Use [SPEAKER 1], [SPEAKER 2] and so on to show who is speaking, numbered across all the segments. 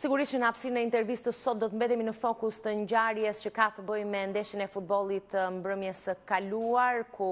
[SPEAKER 1] Sigurisht që në apsirë në intervistës sot do të mbedemi në fokus të njëjarjes që ka të bëjmë me ndeshën e futbolit mbrëmjes kaluar, ku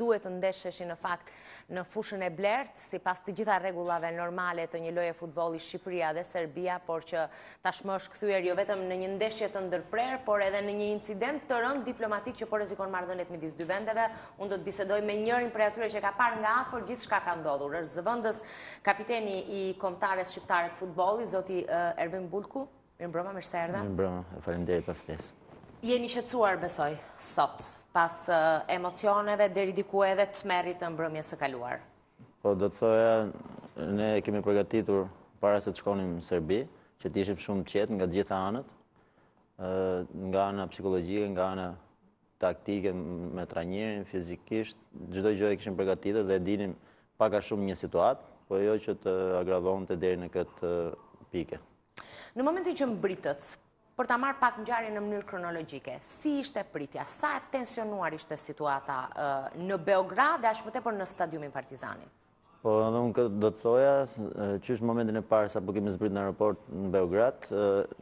[SPEAKER 1] duhet të ndeshëshin në fakt në fushën e blertë, si pas të gjitha regullave normale të një loje futboli Shqipëria dhe Serbia, por që tashmë është këthyër jo vetëm në një ndeshje të ndërprer, por edhe në një incident të rënd diplomatik që por e zikon mardonet më disë dy vendeve, unë do të bisedoj me njërin për e atyre që ka parë nga afër gjithë shka ka ndodhur. Rërë zëvëndës kapiteni i komtares Shqiptare të futboli, zoti eh, Ervin Bulku, mirë mbroma, mirë se erda.
[SPEAKER 2] Mirë për ftesë.
[SPEAKER 1] Jeni shëtësuar, besoj, sot, pas emocioneve, deri diku edhe të merit të mbrëmje së kaluar.
[SPEAKER 2] Po, do të thoja, ne kemi përgatitur para se të shkonim në Serbi, që të ishim shumë qetë nga gjitha anët, nga anë psikologjike, nga anë taktike, me trajnirin, fizikisht, gjithdoj gjithë e këshim përgatitur dhe dinim paka shumë një situatë, po jo që të agravon të deri në këtë pike.
[SPEAKER 1] Në momentin që më britët, për ta marrë pak gjari në mënyrë kronologjike. Si ishte pritja? Sa e tensionuar ishte situata në Beograd dhe ashtë më tepër në stadiumin Partizani?
[SPEAKER 2] Po, edhe unë këtë do të thoja, që është momentin e parë sa po kemi zbrit në aeroport në Beograd,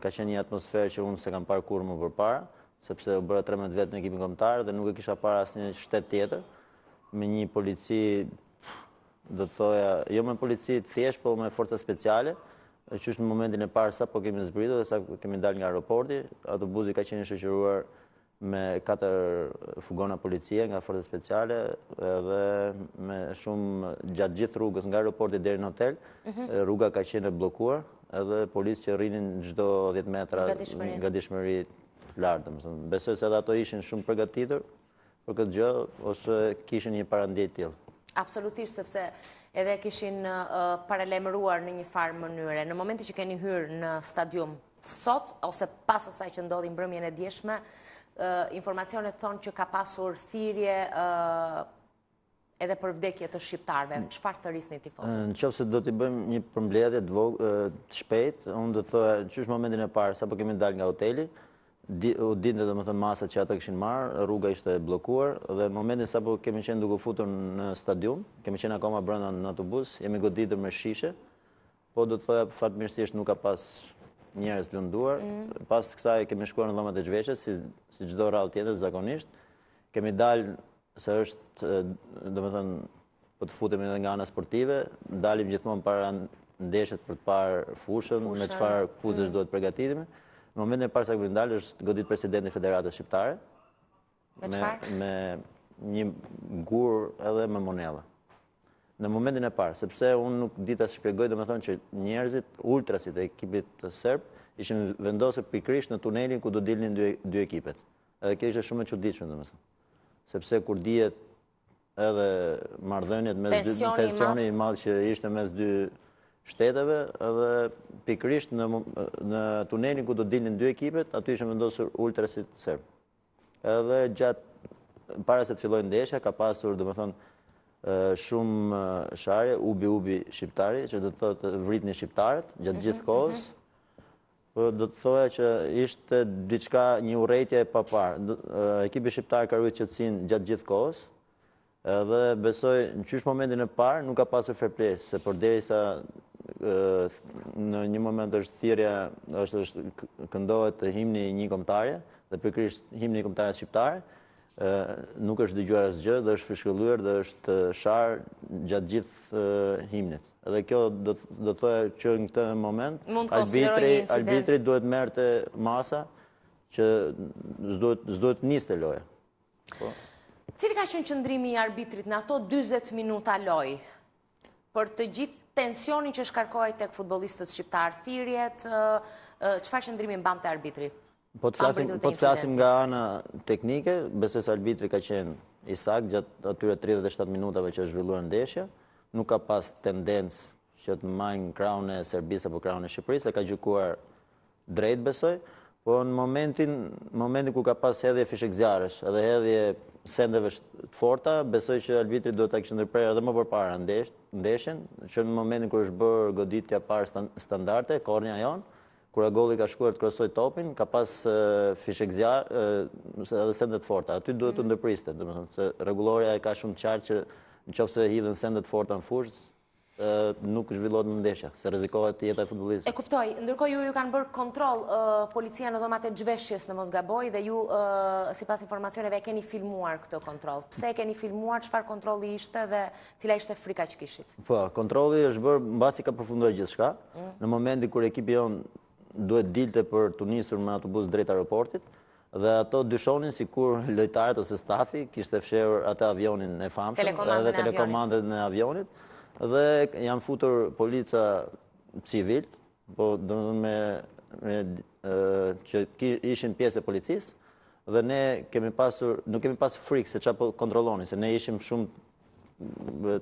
[SPEAKER 2] ka qenë një atmosferë që unë se kam parë kur më përpara, sepse u bëra 13 vetë në ekipin komtarë dhe nuk e kisha parë asë një shtetë tjetër, me një polici, do të thoja, jo me polici të thjesht, po me forca speciale, e që është në momentin e parë sa po kemi në zbrido dhe sa kemi ndalë nga aeroporti, autobuzi buzi ka qenë shëqëruar me 4 fugona policie nga forët speciale dhe me shumë gjatë gjithë rrugës nga aeroporti dherë në hotel, mhm. rruga ka qenë blokuar edhe polisë që rrinin në gjdo 10 metra nga dishmëri lartë. Besës edhe ato ishin shumë përgatitur për këtë gjë ose kishin një parandit tjilë.
[SPEAKER 1] Absolutisht, sepse edhe kishin paralemruar në një farë mënyre. Në momenti që keni hyrë në stadium sot, ose pas asaj që ndodhi e djeshme, informacionet thonë që ka pasur thirje edhe për vdekje të shqiptarve. Qëfar të rrisë një tifosit? Në
[SPEAKER 2] qëfë se do t'i bëjmë një përmbledhje të shpejt, unë dhe thë, që është momentin e parë, sa po kemi ndalë nga hoteli, u më thënë masat që ata kishin marr, rruga ishte e bllokuar dhe në momentin sa po kemi qenë duke futur në stadium, kemi qenë akoma brenda në autobus, jemi goditur me shishe. Po do të thoja fatmirësisht nuk ka pas njerëz lënduar. Mm. Pas kësaj kemi shkuar në dhomat e zhveshjes si si çdo rall tjetër zakonisht. Kemi dalë se është thënë, po të futemi edhe nga ana sportive, dalim gjithmonë para ndeshjet për të parë fushën, me çfarë kuzesh mm. duhet përgatitemi. Në momentin e parë sa këpërindal është godit presidenti Federatës Shqiptare. Me qëfar? Me një gurë edhe me monela. Në momentin e parë, sepse unë nuk dita së shpjegoj dhe me thonë që njerëzit ultrasit e ekipit të sërpë ishën vendosë pikrish në tunelin ku do dilnin dy ekipet. Edhe kjo ishe shumë e qëtishme dhe me thonë. Sepse kur dhjet edhe mardhënjet, tensioni i madhë që ishte mes dy shteteve dhe pikrisht në tunelin ku do dilin dy ekipet, aty ishë vendosur ultrasit sërbë. Edhe gjatë, para se të fillojnë ndeshja, ka pasur, dhe më thonë, shumë sharje, ubi-ubi shqiptari, që do të thotë vrit një shqiptarët, gjatë mhm, gjithë kohës, mhm. po, do të thotë që ishte diçka një urejtje e papar. Ekipi shqiptarë ka rritë qëtësin gjatë gjithë kohës, dhe besoj në qysh momentin e parë nuk ka pasur fair play, se për deri sa në një moment është thirja, është, këndohet të himni një komtarje, dhe përkrisht himni një komtarje shqiptare, nuk është dëgjuar asë gjë dhe është fëshkëlluar dhe është sharë gjatë gjithë himnit. Dhe kjo do të që në këtë moment, arbitri, duhet merte masa që zdojtë zdojt niste loja. Po.
[SPEAKER 1] Cili ka qënë qëndrimi i arbitrit në ato 20 minuta loj? për të gjithë tensioni që shkarkojë tek futbolistës shqiptarë, thirjet, qëfar qëndrimi në bamë të arbitri?
[SPEAKER 2] Po të flasim po nga ana teknike, beso arbitri ka qenë i sakë gjatë atyre 37 minutave që është zhvilluar në deshja, nuk ka pas tendencë që të majnë kraune Serbisë për kraune Shqipërisë ka gjukuar drejtë besoj, Po në momentin, momentin ku ka pas hedhje fishek zjarësh, edhe hedhje sendeve të forta, besoj që albitri do të kështë ndërprej edhe më për para ndeshen, që në momentin ku është bërë goditja parë standarte, kornja jonë, kura goli ka shkuar të krosoj topin, ka pas fishek zjarë edhe sende të forta. Aty duhet të mm. ndërprejste, dhe më thëmë, se regulorja e ka shumë qartë që në qofë se hidhën sende të forta në fushë, nuk zhvillohet në ndeshja, se rizikohet jetaj futbolistë.
[SPEAKER 1] E kuptoj, ndërkoj ju ju kanë bërë kontrol policia në dhomate gjveshjes në Mosgaboj dhe ju, si pas informacioneve, e keni filmuar këtë kontrol. Pse e keni filmuar, qëfar kontroli ishte dhe cila ishte frika që kishit?
[SPEAKER 2] Po, kontroli është bërë, mm. në basi ka përfundojë gjithë shka, në momenti kër ekipi jonë duhet dilte për të njësër me autobus drejt aeroportit, dhe ato dyshonin si kur lojtarët ose stafi kishte fshevër atë avionin e famshën dhe telekomandet në avionit dhe jam futur polica civil, po do me, me që ishin pjesë e policis, dhe ne kemi pasur, nuk kemi pasur frikë se çfarë po kontroloni, se ne ishim shumë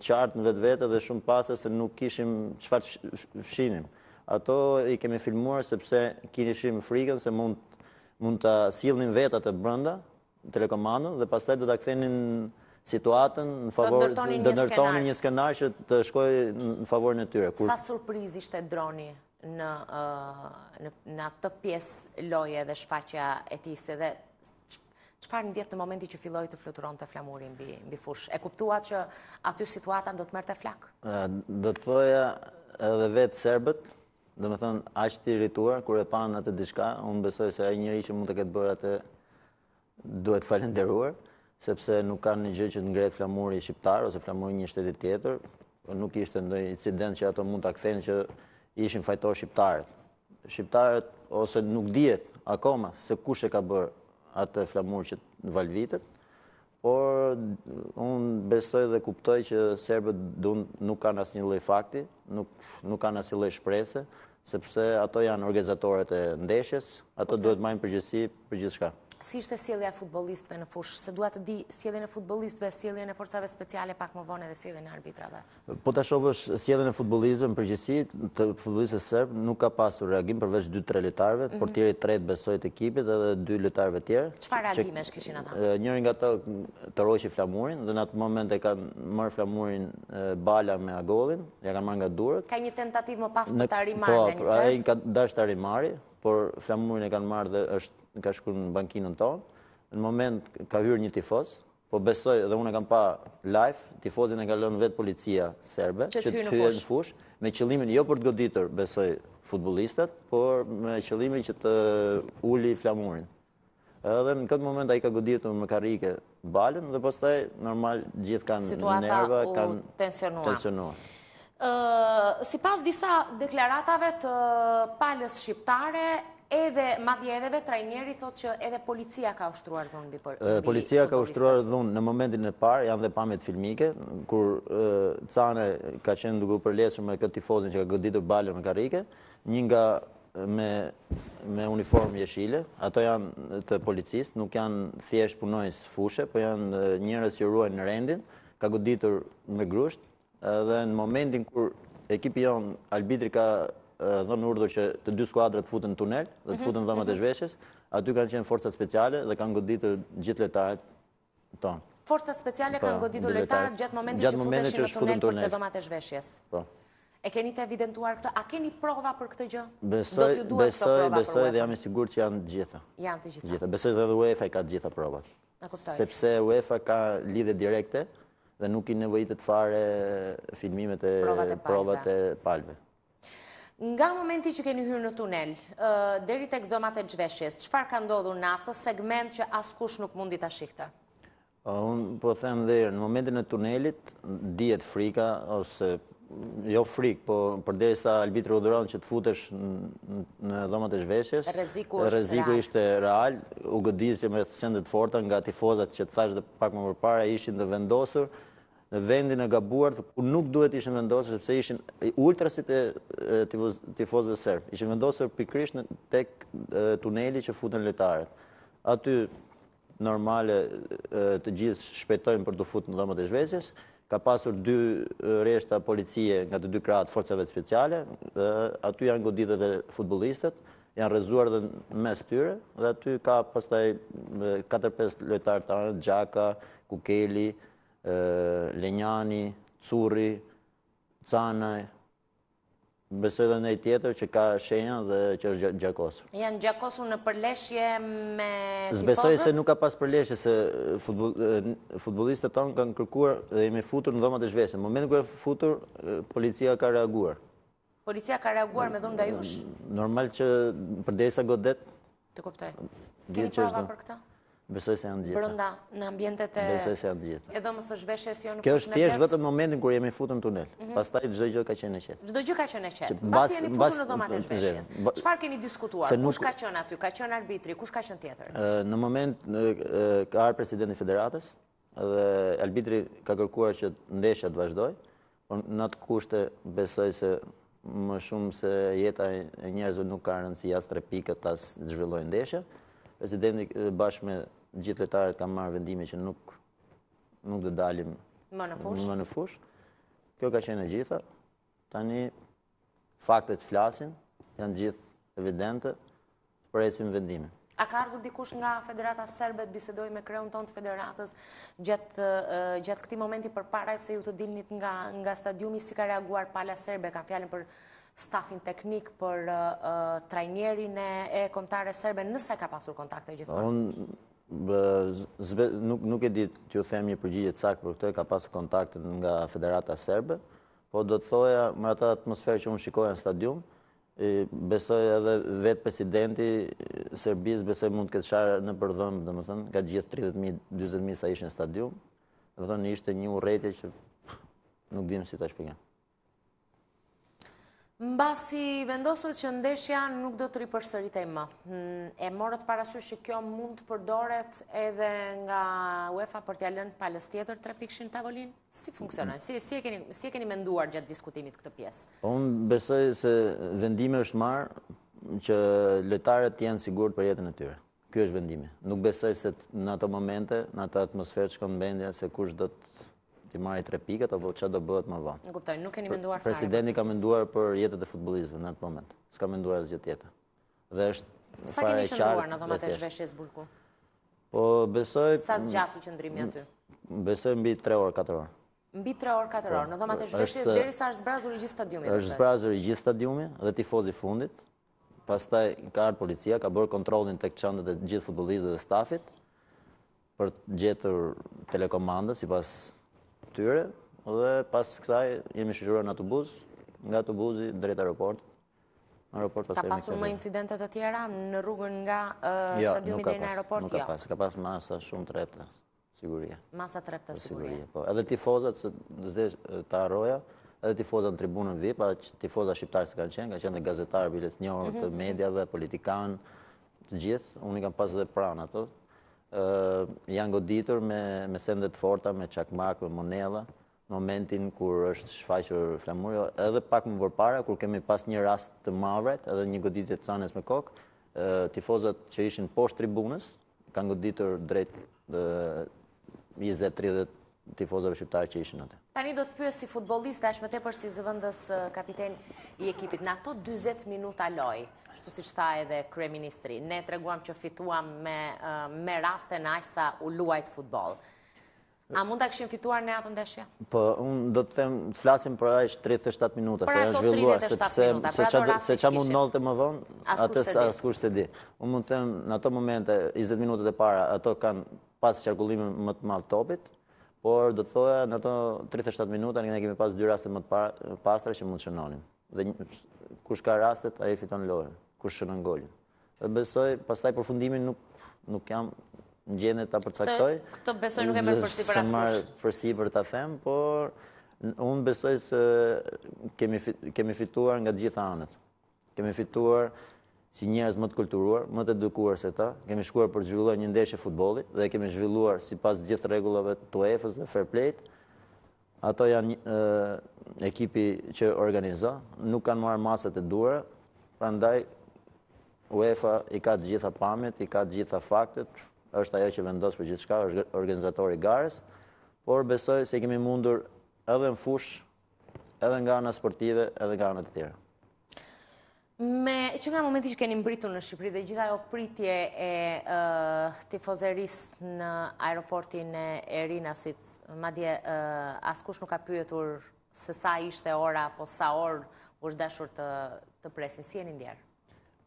[SPEAKER 2] të qartë në vetë vete dhe shumë pasë se nuk ishim qëfar të shimim. Ato i kemi filmuar sepse kini shimë frikën se mund të silnim vetat e brënda, telekomandën, dhe pas taj do të akthenin situatën në favor të ndërtonin një skenar që të shkoj në favor në tyre. Sa
[SPEAKER 1] surpriz ishte droni në uh, atë të loje dhe shfaqja e tisë dhe që farë në djetë në momenti që filloj të fluturon të flamurin fushë, E kuptuat që aty situata do të mërë të flak?
[SPEAKER 2] Do të thoja edhe vetë serbet dhe me thënë ashtë të rrituar kërë e panë atë dishka, unë besoj se e njëri që mund të këtë bërë atë duhet falenderuar sepse nuk kanë një gjë që të ngretë flamuri i Shqiptar, ose flamuri i një shtetit tjetër, nuk ishte ndoj incident që ato mund të akthejnë që ishin fajtor Shqiptarët. Shqiptarët ose nuk djetë akoma se kush e ka bërë atë flamur që në Valvitët, por unë besoj dhe kuptoj që Serbët nuk kanë asë një lej fakti, nuk kanë asë një lej shprese, sepse ato janë organizatorët e ndeshjes, ato duhet majnë përgjësi përgjithë shka
[SPEAKER 1] si ishte sjelja e futbolistve në fush, se duat të di sielja e futbolistve, sielja e forcave speciale, pak më vone dhe sielja e arbitrave.
[SPEAKER 2] Po të shobë është sielja e futbolistve, në përgjësit, të futbolistve sërbë, nuk ka pasur reagim përveç 2-3 litarve, mhm. por tjeri 3 besojt ekipit, edhe 2 litarve tjerë. Qëfar reagime
[SPEAKER 1] është këshin atë?
[SPEAKER 2] Njërin nga të të rojshë i flamurin, dhe në atë moment e ka mërë flamurin bala me agolin, e ka mërë nga durët.
[SPEAKER 1] Ka një tentativ më pas për të
[SPEAKER 2] po, arimari, por flamurin e kanë marrë dhe është ka shkru në bankinën tonë. Në moment ka hyrë një tifoz, po besoj dhe unë e kam pa live, tifozin e ka lënë vetë policia serbe, që të hyrë në fush, me qëlimin jo për të goditër, besoj futbolistet, por me qëlimin që të uli flamurin. Edhe në këtë moment a i ka goditur me karike balën, dhe postaj normal gjithë kanë nerva, kanë tensionuar.
[SPEAKER 1] Si pas disa deklaratave të palës shqiptare, edhe madjedeve, trajnjeri thot që edhe policia ka ushtruar dhunë bi Policia ka ushtruar
[SPEAKER 2] dhunë në momentin e parë, janë dhe pamjet filmike, kur cane ka qenë duke u përlesur me këtë tifozin që ka gëditur balën në karike, një nga me uniform jeshile, ato janë të policist, nuk janë thjesht punojnës fushe, po janë njërës që ruajnë në rendin, ka gëditur me grusht, dhe në momentin kur ekipi jonë albitri ka dhënë urdhër që të dy skuadrat të futen në tunel dhe të mhm, futen dhëmat e mhm. zhveshjes, aty kanë qenë forca speciale dhe kanë goditur gjithë lojtarët tonë.
[SPEAKER 1] Forca speciale kanë po, goditur lojtarët gjatë momentit që futën në tunel, tunel për të dhëmat e zhveshjes. Po. E keni të evidentuar këtë? A keni prova për këtë gjë?
[SPEAKER 2] Besoj, besoj, Dhe jam i sigur që janë të gjitha.
[SPEAKER 1] Janë të gjitha.
[SPEAKER 2] Besoj dhe UEFA ka të gjitha provat.
[SPEAKER 1] Në kuptoj. Sepse
[SPEAKER 2] UEFA ka lidhe direkte, dhe nuk i nevojitet fare filmimet e provat e palve.
[SPEAKER 1] Nga momenti që keni hyrë në tunel, deri të këdomat e gjveshjes, qëfar ka ndodhu në atë segment që askush nuk mundi të shikta?
[SPEAKER 2] Unë po them dhe, në momentin e tunelit, djetë frika, ose jo frikë, po përderi sa albitri u dhuron që të futesh në dhomët e zhveshjes, reziku ishte real, u gëdizë që me sendet forta nga tifozat që të thash dhe pak më përpare, ishin të vendosur në vendin e gabuar, ku nuk duhet ishin vendosur, sepse ishin ultrasit e tifozve serb, ishin vendosur pikrish në tek tuneli që futen letaret. Aty normale të gjithë shpetojnë për të futë në dhomët e zhveshjes, ka pasur dy reshta policie nga të dy kratë forcave speciale, aty janë goditë dhe futbolistët, janë rezuar dhe mes tyre, dhe aty ka pastaj 4-5 lojtarë të anët, Gjaka, Kukeli, Lenjani, Curri, Canaj, dhe e tjetër që ka shenja dhe që është gjakosur.
[SPEAKER 1] Janë gjakosur në përleshje me tifozët? Zbesoj se nuk ka
[SPEAKER 2] pas përleshje, se futbolistët tonë kanë kërkuar dhe jemi futur në dhomat e zhvese. Në kërë futur, policia ka reaguar.
[SPEAKER 1] Policia ka reaguar me dhomë dhe jush?
[SPEAKER 2] Normal që përdej godet. Të koptaj. Keni prava për këta? Besoj se janë gjitha. Brënda,
[SPEAKER 1] në ambjentet e... Besoj se janë gjitha. Edo mësë zhveshe si jo në fushë në fjetë. Kjo është vetëm
[SPEAKER 2] momentin kërë jemi futën tunel. Mhm. Pas taj, gjdoj gjë ka qenë e qetë.
[SPEAKER 1] Gjdoj gjë ka qenë e qetë. Pas jemi futën në dhomat e zhveshjes. Qfar keni diskutuar? Kush ka qenë aty? Ka qenë arbitri? Kush ka qenë tjetër?
[SPEAKER 2] Në moment, ka arë presidenti federatës, dhe arbitri ka kërkuar që ndeshja të vazhdoj, por në atë kushte besoj se më shumë se jeta e njerëzve nuk ka rëndësi as tre pikët, as zhvillojnë ndeshja presidenti bashkë me gjithë letarët kam marrë vendime që nuk nuk dhe dalim më në fush. Kjo ka qenë e gjitha. Tani, faktet flasin, janë gjithë evidente, për esim vendime.
[SPEAKER 1] A ka ardhë dikush nga Federata Serbet bisedoj me kreun ton të Federatës gjatë këti momenti për se ju të dilnit nga stadiumi si ka reaguar pala Serbe, kanë fjallin për stafin teknik për uh, uh, trajnjerin e kontare sërbe, nëse ka pasur kontakte gjithë?
[SPEAKER 2] Nuk e ditë të ju them një përgjigje cak për këtër ka pasur kontakte nga Federata Sërbe, po do të thoja më ata atmosferë që unë shikoja në stadium, besoj edhe vetë presidenti Sërbis, besoj mund të këtë sharë në përdhëmë, dhe më thënë, ka gjithë 30.000-20.000 sa ishë në stadium, dhe më thënë, ishte një uretje që nuk dimë si të shpikëm.
[SPEAKER 1] Mbasi vendosët që ndeshja nuk do të ripërsërit e ma. Hmm, e morët parasysh që kjo mund të përdoret edhe nga UEFA për t'jallën palës tjetër tre pikshin tavolin? Si funksionaj, Si e keni menduar gjatë diskutimit këtë pjesë?
[SPEAKER 2] Unë besoj se vendime është marë që letarët t'jenë sigur për jetën e tyre. Kjo është vendime. Nuk besoj se në ato momente, në ato atmosferë që kanë bendja, se kush do të ti marrë tre pikat apo çfarë do bëhet më vonë.
[SPEAKER 1] E kuptoj, nuk keni menduar fare. Presidenti
[SPEAKER 2] ka menduar për jetën e futbollistëve në atë moment. S'ka menduar asgjë tjetër. Dhe është sa keni qëndruar në dhomat e
[SPEAKER 1] zhveshjes Bulku?
[SPEAKER 2] Po besoj sa zgjati qendrimi aty. Besoj mbi 3 orë, 4 orë.
[SPEAKER 1] Mbi 3 orë, 4 orë, po, në dhomat e zhveshjes po, derisa është zbrazur i gjithë stadiumi. Është zbrazur
[SPEAKER 2] i gjithë stadiumi dhe tifozi fundit. Pastaj ka ardhur policia, ka bërë kontrollin tek çantat e gjithë futbollistëve dhe stafit për gjetur telekomandë sipas tyre dhe pas kësaj jemi shqyruar në autobus, nga autobusi në drejtë aeroport. T'a pasur më
[SPEAKER 1] incidentet të tjera në rrugën nga jo, stadiumi dhe në aeroport? Nuk ka jo?
[SPEAKER 2] pasur, ka pasur masa shumë të repta, siguria.
[SPEAKER 1] Masa të repta, po, siguria.
[SPEAKER 2] Po. Edhe tifozat, së të ta roja, edhe tifozat në tribunën VIP, tifozat shqiptarës se kanë qenë, ka qenë dhe gazetarë, bilet njohë, mhm, të mhm. media politikanë, të gjithë, unë i kam pasur dhe pranë ato, janë goditur me sendet forta, me qakmak, me monela, në momentin kur është shfaqër flamurjo, edhe pak më vërpara, kur kemi pas një rast të mavret, edhe një goditit të canes me kokë, tifozat që ishin poshtë tribunës, kanë goditur drejt 20-30 tifozëve shqiptarë që ishin atë.
[SPEAKER 1] Tani do të pyes si futbollist, me te tepër si zëvëndës kapiten i ekipit. Në ato 20 minuta loj, shtu si tha edhe ministri, ne të reguam që fituam me, me raste në ajsa u luajt futbol. A mund të këshim fituar në atë ndeshja?
[SPEAKER 2] Po, unë do të them, të flasim për ajsh 37 minuta. Për ato 37 minuta, se, se, se, mund nëllë të më vonë, atës askush se di. Unë mund të them, në ato momente, 20 minutët e para, ato kanë pas qarkullimin më të malë topit, por do të thoja në ato 37 minuta ne kemi pas dy raste më të pastra që mund të shënonim. Dhe kush ka rastet ai fiton lojën, kush shënon golin. Dhe besoj pastaj përfundimin nuk nuk jam në gjendje ta përcaktoj.
[SPEAKER 1] Këtë besoj nuk e merr përsipër asnjë. Sa marr
[SPEAKER 2] përsipër ta them, por unë besoj se kemi kemi fituar nga të gjitha anët. Kemi fituar si njerëz më të kulturuar, më të edukuar se ta. Kemi shkuar për zhvilluar një ndeshje futbolli dhe kemi zhvilluar sipas gjithë rregullave të UEFA-s dhe fair play-t. Ato janë ekipi që organizo, nuk kanë marrë masat e duhura, prandaj UEFA i ka të gjitha pamjet, i ka të gjitha faktet, është ajo që vendos për gjithë shka, është organizatori gares, por besoj se kemi mundur edhe në fush, edhe nga anë sportive, edhe nga anë të tjera.
[SPEAKER 1] Me që nga momenti që keni mbritu në Shqipëri dhe gjitha jo pritje e tifozeris në aeroportin e Erinasit, ma dje, madje askush nuk ka pyetur se sa ishte ora apo sa orë u është dashur të presin, si e një ndjerë?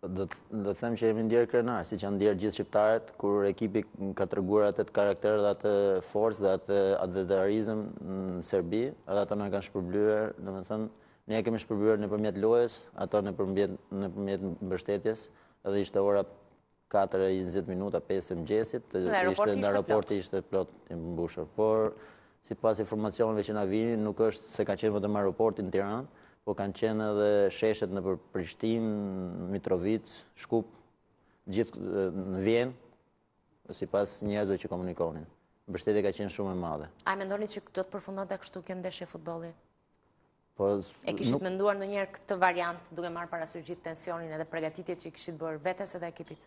[SPEAKER 2] Dhe të them që e ndjerë krenarë, si që e ndjerë gjithë shqiptarët, kur ekipi ka të rëgurë atë të karakter dhe atë forës dhe atë dhe dhe në Serbi, edhe atë në kanë shpërbluer, dhe me thënë, Ne kemi në nëpërmjet lojës, ato nëpërmjet nëpërmjet mbështetjes, edhe ishte ora 4:20 minuta 5 e mëngjesit, ishte në aeroporti ishte plot i mbushur. Por sipas informacioneve që na vinin, nuk është se ka qenë vetëm aeroporti në Tiranë, por kanë qenë edhe sheshet në Prishtinë, Mitrovic, Shkup, gjithë në Vjenë, sipas njerëzve që komunikonin. Mbështetja ka qenë shumë e madhe.
[SPEAKER 1] A mendoni se do të përfundonte kështu që ndeshja e futbollit?
[SPEAKER 2] Po, e kishit menduar
[SPEAKER 1] nduar në njerë këtë variant duke marë para së gjithë tensionin edhe pregatitje që i kishit bërë vetës edhe ekipit?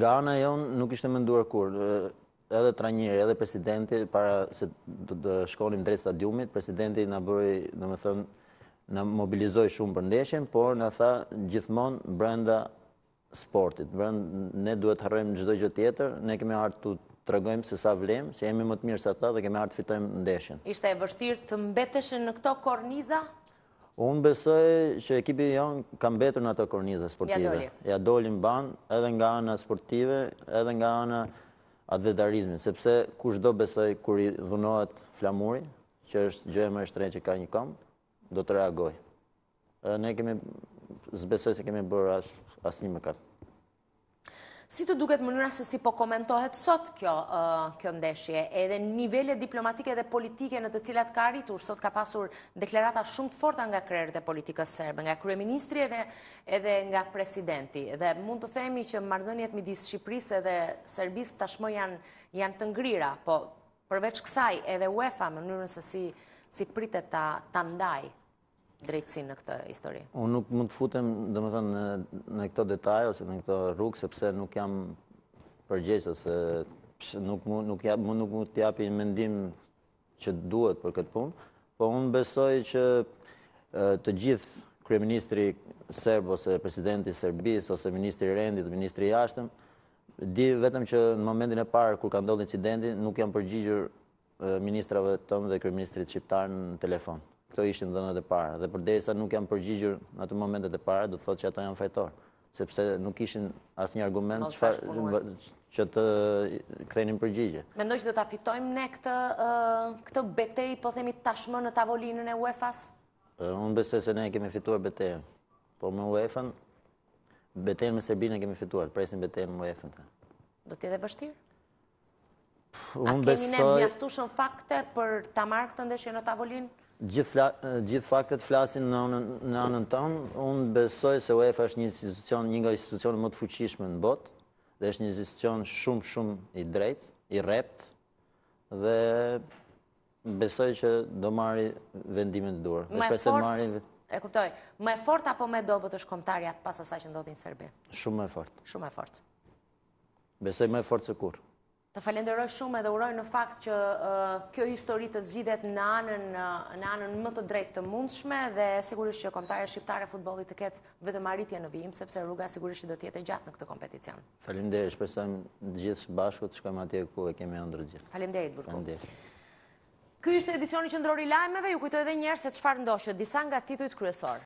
[SPEAKER 2] Nga anë e jonë nuk ishte menduar nduar kur. Eh, edhe tra njerë, edhe presidenti, para se të shkonim drejt stadiumit, presidenti në bërë, në më thënë, në mobilizoj shumë për ndeshen, por në tha gjithmonë brenda sportit. Brenda, ne duhet të harrojmë gjithdoj gjithë tjetër, ne kemi hartë të të regojmë se sa vlemë, se jemi më të mirë se ta dhe kemi artë fitojmë ndeshen.
[SPEAKER 1] Ishte e vështirë të mbeteshën në këto korniza?
[SPEAKER 2] Unë besoj që ekipi jonë kam betur në ato korniza sportive. Ja dolin banë, edhe nga ana sportive, edhe nga ana atë sepse kush do besoj kur i dhunohet flamuri, që është gjëhe më e shtrejnë që ka një kam, do të reagoj. Ne kemi zbesoj se kemi bërë asë një më katë. Si të
[SPEAKER 1] duket mënyra se si po komentohet sot kjo ndeshje, edhe nivele diplomatike dhe politike në të cilat ka rritur, sot ka pasur deklarata shumë të forta nga krerët e politikës sërbë, nga krye edhe nga presidenti. Dhe mund të themi që mardënjet midis Shqipëris edhe Serbis tashmo janë të ngrira, po përveç kësaj edhe UEFA mënyrën se si pritet të ndaj drejtsin në këtë histori?
[SPEAKER 2] Unë nuk mund të futem, dhe më thënë, në këto detaj ose në këto rrugë, sepse nuk jam përgjesë, ose nuk mund të japi në mendim që duhet për këtë punë, po unë besoj që të gjithë kreministri serbë, ose presidenti serbis, ose ministri rendit, ministri jashtëm, di vetëm që në momentin e parë, kur ka ndodhë incidenti, nuk jam përgjigjur ministrave tëmë dhe kreministrit shqiptarë në telefonë këto ishin dënët e para dhe përderisa nuk janë përgjigjur në ato momentet e para do të thotë që ato janë fajtorë, sepse nuk ishin asnjë argument çfarë që të kthenin përgjigje.
[SPEAKER 1] Mendoj që do ta fitojmë ne këtë betej, këtë betejë, po themi tashmë në tavolinën e UEFA-s.
[SPEAKER 2] unë besoj se ne kemi fituar betejën. Po me UEFA-n betejën me Serbinë kemi fituar, presin betejën me UEFA-n.
[SPEAKER 1] Do të jetë vështirë?
[SPEAKER 2] Unë besoj. A kemi
[SPEAKER 1] ne fakte për ta marrë këtë ndeshje në tavolinë?
[SPEAKER 2] gjithë faktet flasin në anën tonë, unë besoj se UEFA është një institucion, një nga institucionë më të fuqishme në botë, dhe është një institucion shumë, shumë i drejtë, i reptë, dhe besoj që do marri vendimin të duar. Me fort,
[SPEAKER 1] e kuptoj, me fort apo me dobo të shkomtarjat pas asaj që ndodhin Serbi?
[SPEAKER 2] Shumë me fort. Shumë me fort. Besoj me fort se kur.
[SPEAKER 1] Të falenderoj shumë edhe uroj në fakt që kjo histori të zgjidhet në anën më të drejtë të mundshme dhe sigurisht që kontare shqiptare futbolit të kecë vetë arritje në vijim, sepse rruga sigurisht që do tjetë e gjatë në këtë kompeticion.
[SPEAKER 2] Falenderoj, shpesam gjithë së bashku të shkojmë atje ku e kemi e ndërë gjithë. Falenderoj, të burku.
[SPEAKER 1] Kërë ishte edicioni që ndrori lajmeve, ju kujtoj edhe njerë se të shfarë ndoshët, disa nga tituit kryesorë.